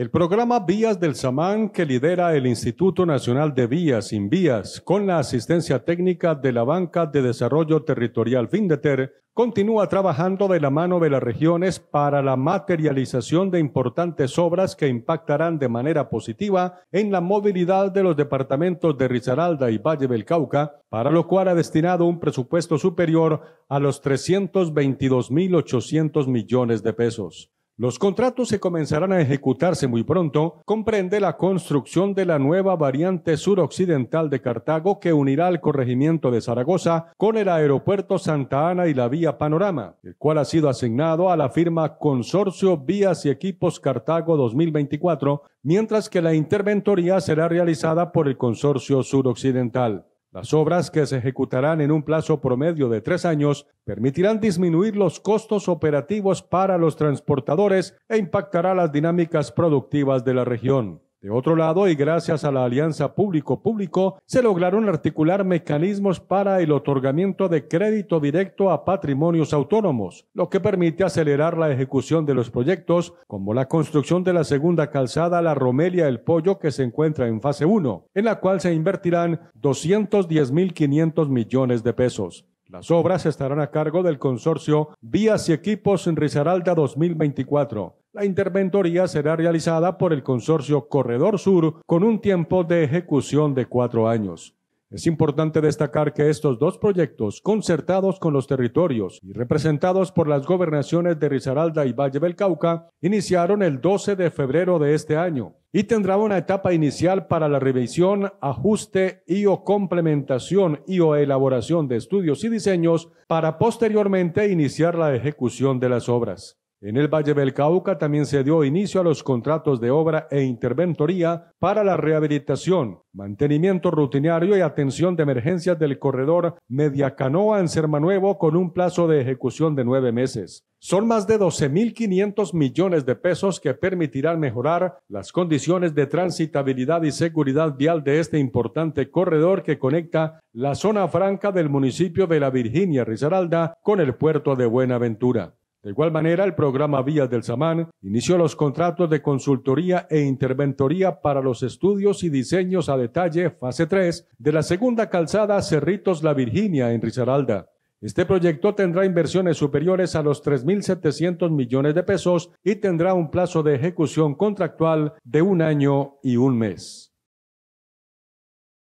El programa Vías del Samán que lidera el Instituto Nacional de Vías sin Vías con la asistencia técnica de la Banca de Desarrollo Territorial FINDETER continúa trabajando de la mano de las regiones para la materialización de importantes obras que impactarán de manera positiva en la movilidad de los departamentos de Risaralda y Valle del Cauca, para lo cual ha destinado un presupuesto superior a los 322.800 millones de pesos. Los contratos que comenzarán a ejecutarse muy pronto comprende la construcción de la nueva variante suroccidental de Cartago que unirá el corregimiento de Zaragoza con el aeropuerto Santa Ana y la vía Panorama, el cual ha sido asignado a la firma Consorcio Vías y Equipos Cartago 2024, mientras que la interventoría será realizada por el Consorcio Suroccidental. Las obras que se ejecutarán en un plazo promedio de tres años permitirán disminuir los costos operativos para los transportadores e impactará las dinámicas productivas de la región. De otro lado, y gracias a la alianza público-público, se lograron articular mecanismos para el otorgamiento de crédito directo a patrimonios autónomos, lo que permite acelerar la ejecución de los proyectos, como la construcción de la segunda calzada La Romelia El Pollo, que se encuentra en fase 1, en la cual se invertirán 210.500 millones de pesos. Las obras estarán a cargo del consorcio Vías y Equipos en Risaralda 2024 la interventoría será realizada por el consorcio Corredor Sur con un tiempo de ejecución de cuatro años. Es importante destacar que estos dos proyectos, concertados con los territorios y representados por las gobernaciones de Risaralda y Valle del Cauca, iniciaron el 12 de febrero de este año y tendrá una etapa inicial para la revisión, ajuste y o complementación y o elaboración de estudios y diseños para posteriormente iniciar la ejecución de las obras. En el Valle del Cauca también se dio inicio a los contratos de obra e interventoría para la rehabilitación, mantenimiento rutinario y atención de emergencias del corredor Mediacanoa en Sermanuevo con un plazo de ejecución de nueve meses. Son más de 12.500 millones de pesos que permitirán mejorar las condiciones de transitabilidad y seguridad vial de este importante corredor que conecta la zona franca del municipio de La Virginia Risaralda con el puerto de Buenaventura. De igual manera, el programa Vías del Samán inició los contratos de consultoría e interventoría para los estudios y diseños a detalle fase 3 de la segunda calzada Cerritos La Virginia en Risaralda. Este proyecto tendrá inversiones superiores a los 3.700 millones de pesos y tendrá un plazo de ejecución contractual de un año y un mes.